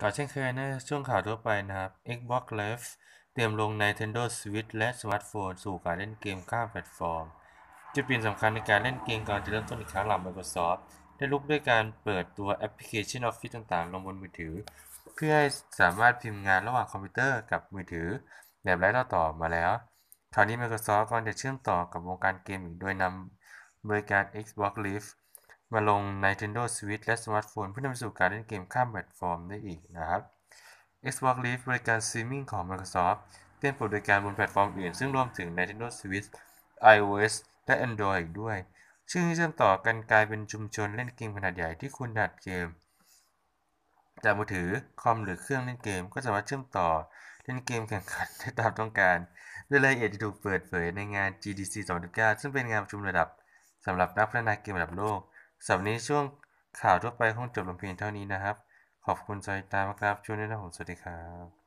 ก่อนเช่นเคยนะช่วงข่าวทั่วไป นะครับ Xbox Live เตรียมลง Nintendo Switch และสมาร์ทโฟนสู่การเล่นเกมข้ามแพลตฟอร์มจุดเปลี่ยนสำคัญในการเล่นเกมก่อนจะเริ่มต้นอีกครั้งหลัง Microsoft ได้ลุกด้วยการเปิดตัวแอปพลิเคชัน Office ต่างๆ ลงบนมือถือ เพื่อให้สามารถพิมพ์งานระหว่างคอมพิวเตอร์กับมือถือ แบบไร้ต่อต่อมาแล้ว คราวนี้ Microsoft ก็จะเชื่อมต่อกับวงการเกมอีกโดยนำบริการ Xbox Live มาลง Nintendo Switch และสมาร์ทโฟนเพื่อนำไปสู่การเล่นเกมข้ามแพลตฟอร์มได้อีกนะครับ Xbox Live บริการซีมิ่งของ Microsoft เล่นบริการบนแพลตฟอร์มอื่น ซึ่งรวมถึง Nintendo Switch iOS และ Android อีกด้วยชื่อที่เชื่อมต่อกันกลายเป็นชุมชนเล่นเกมขนาดใหญ่ที่คุณดัดเกม จากมือถือคอมหรือเครื่องเล่นเกมก็สามารถเชื่อมต่อเล่นเกมแข่งขันได้ตามต้องการดยรายละเอียดจะถูกเปิดเผยในงาน GDC 2019ซึ่งเป็นงานประชุมระดับสำหรับนักพัฒนาเกมระดับโลกสำหรับนี้ช่วงข่าวทั่วไปคงจบลงเพียงเท่านี้นะครับ ขอบคุณใจตามครับช่วงนี้นะผมสวัสดีครับ